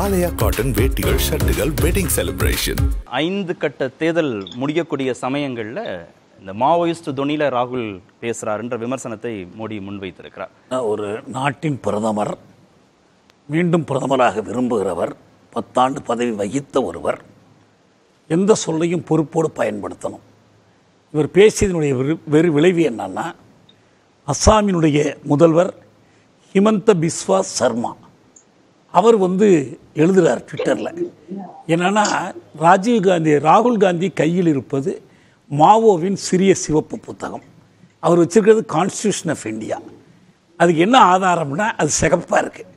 ஆலயா cotton வேட்டிகள் ஷர்ட்டுகள் wedding celebration ஐந்து கட்ட தேர்தல் முடியக்கூடிய சமயங்களில் இந்த மாவோயிஸ்ட் துணியில் ராகுல் பேசுகிறார் என்ற விமர்சனத்தை மோடி முன்வைத்திருக்கிறார் ஒரு நாட்டின் பிரதமர் மீண்டும் பிரதமராக விரும்புகிறவர் பத்தாண்டு பதவி வகித்த ஒருவர் எந்த சொல்லையும் பொறுப்போடு பயன்படுத்தணும் இவர் பேசியதனுடைய வெறு விளைவு என்னன்னா அஸ்ஸாமினுடைய முதல்வர் ஹிமந்த பிஸ்வா சர்மா அவர் வந்து எழுதுகிறார் ட்விட்டரில் என்னென்னா ராஜீவ்காந்தி ராகுல் காந்தி கையில் இருப்பது மாவோவின் சிறிய சிவப்பு புத்தகம் அவர் வச்சுருக்கிறது கான்ஸ்டியூஷன் ஆஃப் இந்தியா அதுக்கு என்ன ஆதாரம்னா அது சிகப்பாக இருக்குது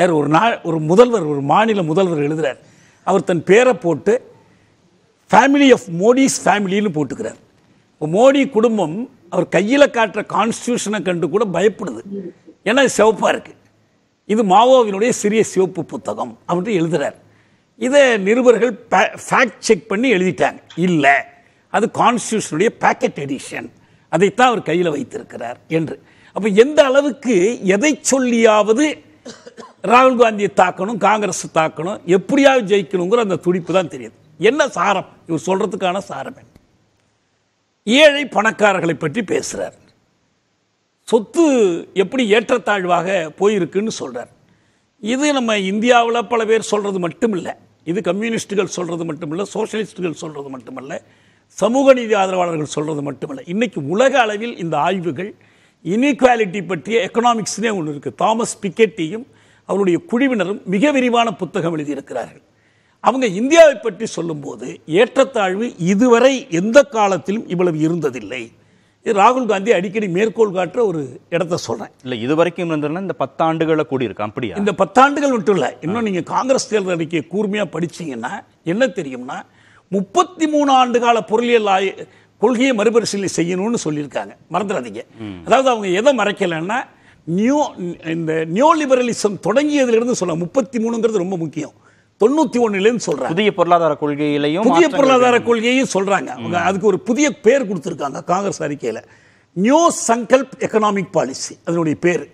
யார் ஒரு நாள் ஒரு முதல்வர் ஒரு மாநில முதல்வர் எழுதுகிறார் அவர் தன் பேரை போட்டு ஃபேமிலி ஆஃப் மோடிஸ் ஃபேமிலின்னு போட்டுக்கிறார் இப்போ மோடி குடும்பம் அவர் கையில் காட்டுற கான்ஸ்டியூஷனை கண்டு கூட பயப்படுது ஏன்னா சிவப்பாக இருக்குது இது மாவோவினுடைய சிறிய சிவப்பு புத்தகம் அப்படின்ட்டு எழுதுறார் இதை நிருபர்கள் ஃபேக்ட் செக் பண்ணி எழுதிட்டாங்க இல்லை அது கான்ஸ்டியூஷனுடைய பேக்கெட் எடிஷன் அதைத்தான் அவர் கையில் வைத்திருக்கிறார் என்று அப்போ எந்த அளவுக்கு எதை சொல்லியாவது ராகுல் காந்தியை தாக்கணும் காங்கிரஸ் தாக்கணும் எப்படியாவது ஜெயிக்கணுங்கிற அந்த துடிப்பு தான் தெரியுது என்ன சாரம் இவர் சொல்கிறதுக்கான சாரம் ஏழை பணக்காரர்களை பற்றி பேசுகிறார் சொத்து எப்படி ஏற்றத்தாழ்வாக போயிருக்குன்னு சொல்கிறார் இது நம்ம இந்தியாவில் பல பேர் சொல்கிறது மட்டும் இல்லை இது கம்யூனிஸ்ட்டுகள் சொல்கிறது மட்டுமில்லை சோஷலிஸ்ட்டுகள் சொல்கிறது மட்டுமல்ல சமூக நீதி ஆதரவாளர்கள் சொல்கிறது மட்டுமல்ல இன்றைக்கி உலக அளவில் இந்த ஆய்வுகள் இன்இக்வாலிட்டி பற்றிய எக்கனாமிக்ஸ்னே ஒன்று இருக்குது தாமஸ் பிக்கெட்டியும் அவருடைய குழுவினரும் மிக விரிவான புத்தகம் எழுதியிருக்கிறார்கள் அவங்க இந்தியாவை பற்றி சொல்லும்போது ஏற்றத்தாழ்வு இதுவரை எந்த காலத்திலும் இவ்வளவு இருந்ததில்லை இது ராகுல் காந்தி அடிக்கடி மேற்கோள் காட்டுற ஒரு இடத்த சொல்றேன் இல்லை இது வரைக்கும் இந்த பத்தாண்டுகளை இருக்கு அப்படியா இந்த பத்தாண்டுகள் மட்டும் இல்லை இன்னும் நீங்க காங்கிரஸ் தேர்தல் அறிக்கையை கூர்மையா படிச்சீங்கன்னா என்ன தெரியும்னா முப்பத்தி மூணு ஆண்டு கால பொருளியல் ஆய கொள்கையை மறுபரிசீலனை செய்யணும்னு சொல்லியிருக்காங்க மறந்துடாதீங்க அதாவது அவங்க எதை மறைக்கலைன்னா நியூ இந்த நியோ லிபரலிசம் தொடங்கியதுலேருந்து சொல்ல முப்பத்தி மூணுங்கிறது ரொம்ப முக்கியம் தொண்ணூத்தி ஒன்னுலேருந்து சொல்றாங்க புதிய பொருளாதார கொள்கையிலையும் புதிய பொருளாதார கொள்கையும் சொல்றாங்க அவங்க அதுக்கு ஒரு புதிய பேர் கொடுத்துருக்காங்க காங்கிரஸ் அறிக்கையில் நியூ சங்கல்ப் எக்கனாமிக் பாலிசி அதனுடைய பேர்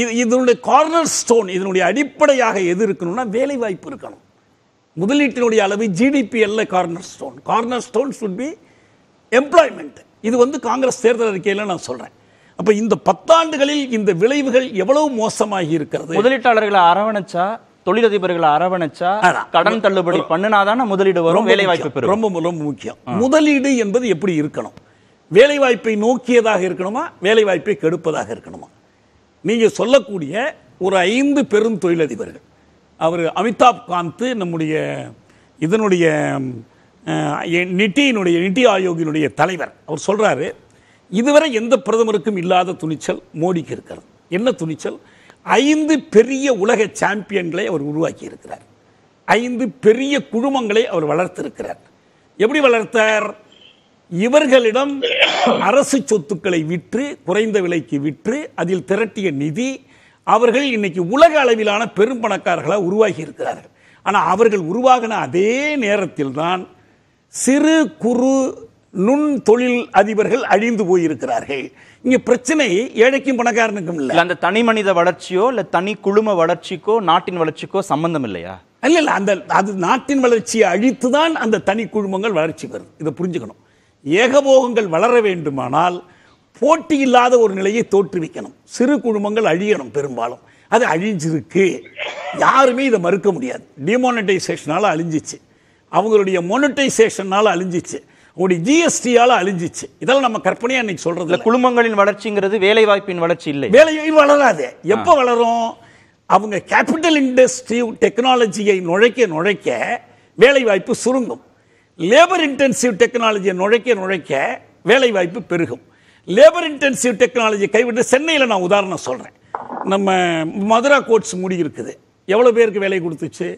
இது இதனுடைய கார்னர் ஸ்டோன் இதனுடைய அடிப்படையாக எது இருக்கணும்னா வேலை வாய்ப்பு இருக்கணும் முதலீட்டினுடைய அளவு ஜிடிபி அல்ல corner stone corner stone should be employment இது வந்து காங்கிரஸ் தேர்தல் அறிக்கையில் நான் சொல்கிறேன் அப்போ இந்த பத்தாண்டுகளில் இந்த விளைவுகள் எவ்வளவு மோசமாகி இருக்கிறது முதலீட்டாளர்களை அரவணைச்சா தொழிலதிபர்களை அரவணைச்சா கடன் தள்ளுபடி பண்ணினாதான முதலீடு வரும் வேலை வாய்ப்பு ரொம்ப ரொம்ப முக்கியம் முதலீடு என்பது எப்படி இருக்கணும் வேலை வாய்ப்பை நோக்கியதாக இருக்கணுமா வேலை வாய்ப்பை கெடுப்பதாக இருக்கணுமா நீங்க சொல்லக்கூடிய ஒரு ஐந்து பெரும் தொழிலதிபர்கள் அவர் அமிதாப் காந்த் நம்முடைய இதனுடைய நிட்டியினுடைய நிட்டி ஆயோகினுடைய தலைவர் அவர் சொல்றாரு இதுவரை எந்த பிரதமருக்கும் இல்லாத துணிச்சல் மோடிக்கு இருக்கிறது என்ன துணிச்சல் ஐந்து பெரிய உலக சாம்பியன்களை அவர் உருவாக்கி இருக்கிறார் ஐந்து பெரிய குழுமங்களை அவர் வளர்த்திருக்கிறார் எப்படி வளர்த்தார் இவர்களிடம் அரசு சொத்துக்களை விற்று குறைந்த விலைக்கு விற்று அதில் திரட்டிய நிதி அவர்கள் இன்னைக்கு உலக அளவிலான பெரும் பணக்காரர்களாக உருவாகி இருக்கிறார்கள் ஆனால் அவர்கள் உருவாகின அதே நேரத்தில் தான் சிறு குறு நுண் தொழில் அதிபர்கள் அழிந்து போயிருக்கிறார்கள் இங்கே பிரச்சனை ஏழைக்கும் பணக்காரனுக்கும் இல்லை அந்த தனி மனித வளர்ச்சியோ இல்லை தனி குழும வளர்ச்சிக்கோ நாட்டின் வளர்ச்சிக்கோ சம்பந்தம் இல்லையா இல்லை இல்லை அந்த அது நாட்டின் வளர்ச்சியை அழித்து தான் அந்த தனி குழுமங்கள் வளர்ச்சி பெறும் இதை புரிஞ்சுக்கணும் ஏகபோகங்கள் வளர வேண்டுமானால் போட்டி இல்லாத ஒரு நிலையை தோற்றுவிக்கணும் சிறு குழுமங்கள் அழியணும் பெரும்பாலும் அது அழிஞ்சிருக்கு யாருமே இதை மறுக்க முடியாது டிமானிட்டைசேஷனால் அழிஞ்சிச்சு அவங்களுடைய மோனடைசேஷனால அழிஞ்சிச்சு உங்களுடைய ஜிஎஸ்டியால் அழிஞ்சிச்சு இதெல்லாம் நம்ம கற்பனையாக இன்றைக்கி சொல்கிறது இல்லை குழுமங்களின் வளர்ச்சிங்கிறது வேலை வாய்ப்பின் வளர்ச்சி இல்லை வேலை வளராது எப்போ வளரும் அவங்க கேபிட்டல் இண்டஸ்ட்ரி டெக்னாலஜியை நுழைக்க நுழைக்க வேலை வாய்ப்பு சுருங்கும் லேபர் இன்டென்சிவ் டெக்னாலஜியை நுழைக்க நுழைக்க வேலை வாய்ப்பு பெருகும் லேபர் இன்டென்சிவ் டெக்னாலஜி கைவிட்டு சென்னையில் நான் உதாரணம் சொல்கிறேன் நம்ம மதுரா கோட்ஸ் மூடி இருக்குது எவ்வளோ பேருக்கு வேலை கொடுத்துச்சு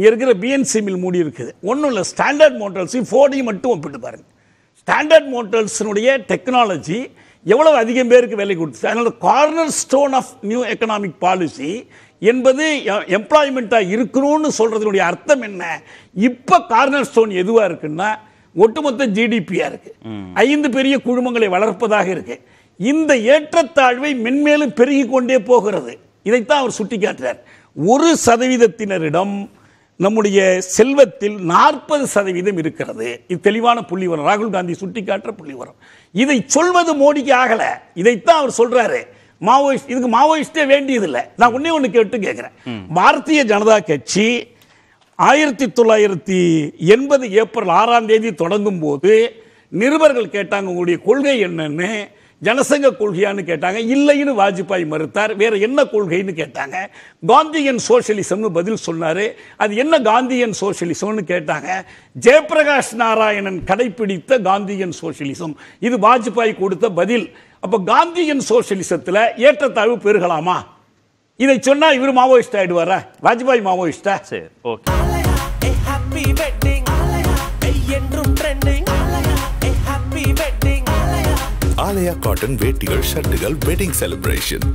இங்கே இருக்கிற பிஎன்சி மில் மூடி இருக்குது ஒன்றும் இல்லை ஸ்டாண்டர்ட் மோட்டல்ஸையும் ஃபோர்டையும் மட்டும் ஒப்பிட்டு பாருங்கள் ஸ்டாண்டர்ட் மோட்டல்ஸினுடைய டெக்னாலஜி எவ்வளவு அதிகம் பேருக்கு வேலை கொடுத்து அதனால் corner stone of new economic policy என்பது எம்ப்ளாய்மெண்ட்டாக இருக்கணும்னு சொல்கிறதுனுடைய அர்த்தம் என்ன இப்போ கார்னர் ஸ்டோன் எதுவாக இருக்குன்னா ஒட்டுமொத்த ஜிடிபியாக இருக்குது ஐந்து பெரிய குழுமங்களை வளர்ப்பதாக இருக்குது இந்த ஏற்றத்தாழ்வை மென்மேலும் பெருகி கொண்டே போகிறது இதைத்தான் அவர் சுட்டிக்காட்டுறார் ஒரு சதவீதத்தினரிடம் நம்முடைய செல்வத்தில் நாற்பது சதவீதம் இருக்கிறது இது தெளிவான புள்ளி வரும் ராகுல் காந்தி சுட்டிக்காட்டுற புள்ளி வரும் இதை சொல்வது மோடிக்கு ஆகலை இதைத்தான் அவர் சொல்றாரு மாவோயிஸ்ட் இதுக்கு மாவோயிஸ்டே வேண்டியதில்லை நான் ஒன்னே ஒன்று கேட்டு கேட்குறேன் பாரதிய ஜனதா கட்சி ஆயிரத்தி தொள்ளாயிரத்தி எண்பது ஏப்ரல் ஆறாம் தேதி தொடங்கும் போது நிருபர்கள் கேட்டாங்க உங்களுடைய கொள்கை என்னன்னு ஜனசங்க கொள்கையான்னு கேட்டாங்க இல்லைன்னு வாஜ்பாய் மறுத்தார் வேற என்ன கொள்கைன்னு கேட்டாங்க காந்தியன் சோசியலிசம்னு பதில் சொன்னார் அது என்ன காந்தியன் சோசியலிசம்னு கேட்டாங்க ஜெயபிரகாஷ் நாராயணன் கடைபிடித்த காந்தியன் சோசியலிசம் இது வாஜ்பாய் கொடுத்த பதில் அப்போ காந்தியன் சோசியலிசத்தில் ஏற்றத்தாழ்வு பெருகலாமா இதை சொன்னால் இவர் மாவோயிஸ்ட் ஆகிடுவாரா வாஜ்பாய் மாவோயிஸ்டா சரி ஓகே ஆலயா காட்டன் வேட்டிகள் ஷர்ட்டுகள் வெட்டிங் செலிப்ரேஷன்